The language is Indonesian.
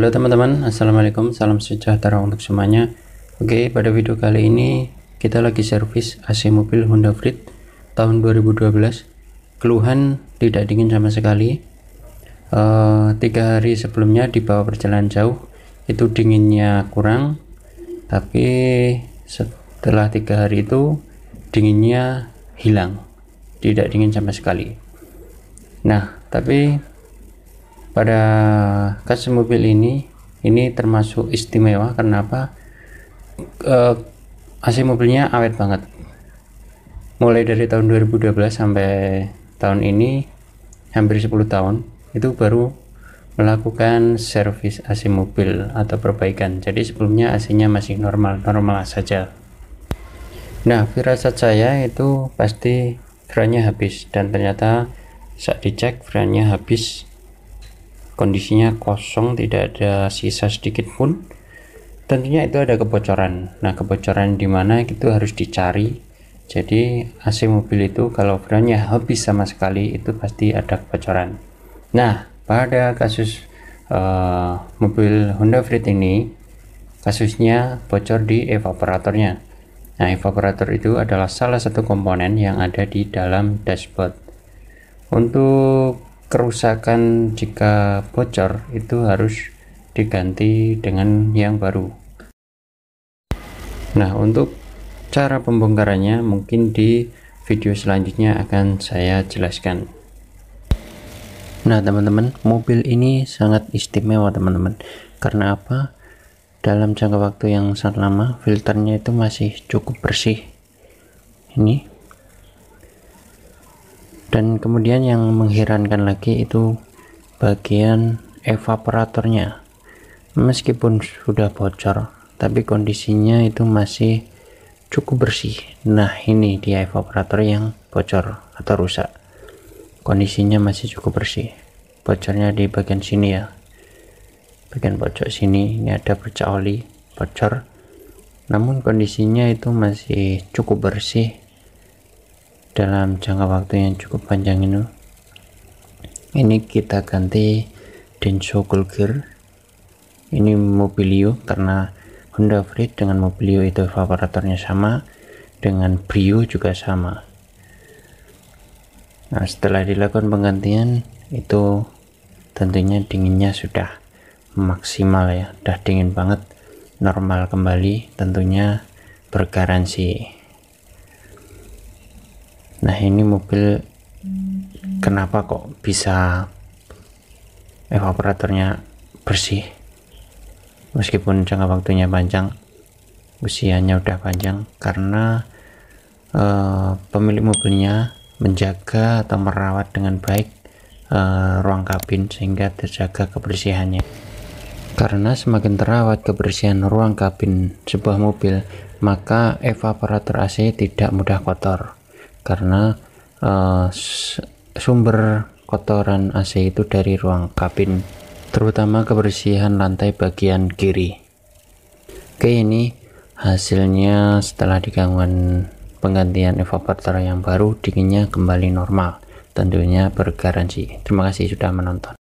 Halo teman-teman, Assalamualaikum, salam sejahtera untuk semuanya Oke, pada video kali ini kita lagi servis AC mobil Honda Freed tahun 2012 Keluhan tidak dingin sama sekali uh, Tiga hari sebelumnya dibawa perjalanan jauh itu dinginnya kurang Tapi setelah tiga hari itu dinginnya hilang Tidak dingin sama sekali Nah, tapi pada kasus mobil ini ini termasuk istimewa kenapa uh, e, AC mobilnya awet banget mulai dari tahun 2012 sampai tahun ini hampir 10 tahun itu baru melakukan servis AC mobil atau perbaikan jadi sebelumnya AC nya masih normal-normal saja nah firasat saya itu pasti kerannya habis dan ternyata saat dicek kerannya habis kondisinya kosong tidak ada sisa sedikit pun tentunya itu ada kebocoran nah kebocoran di mana itu harus dicari jadi AC mobil itu kalau brandnya habis sama sekali itu pasti ada kebocoran nah pada kasus uh, mobil Honda Freed ini kasusnya bocor di evaporatornya nah evaporator itu adalah salah satu komponen yang ada di dalam dashboard untuk kerusakan jika bocor itu harus diganti dengan yang baru nah untuk cara pembongkarannya mungkin di video selanjutnya akan saya jelaskan nah teman-teman mobil ini sangat istimewa teman-teman karena apa dalam jangka waktu yang sangat lama filternya itu masih cukup bersih ini dan kemudian yang mengherankan lagi itu bagian evaporatornya meskipun sudah bocor tapi kondisinya itu masih cukup bersih nah ini dia evaporator yang bocor atau rusak kondisinya masih cukup bersih bocornya di bagian sini ya bagian pojok sini ini ada bercak oli bocor namun kondisinya itu masih cukup bersih dalam jangka waktu yang cukup panjang ini ini kita ganti Denso Golger ini Mobilio karena Honda Freed dengan Mobilio itu evaporatornya sama dengan Brio juga sama nah setelah dilakukan penggantian itu tentunya dinginnya sudah maksimal ya sudah dingin banget normal kembali tentunya bergaransi Nah ini mobil kenapa kok bisa evaporatornya bersih meskipun jangka waktunya panjang usianya udah panjang karena eh, pemilik mobilnya menjaga atau merawat dengan baik eh, ruang kabin sehingga terjaga kebersihannya karena semakin terawat kebersihan ruang kabin sebuah mobil maka evaporator AC tidak mudah kotor karena uh, sumber kotoran AC itu dari ruang kabin terutama kebersihan lantai bagian kiri oke ini hasilnya setelah di penggantian evaporator yang baru dinginnya kembali normal tentunya bergaransi terima kasih sudah menonton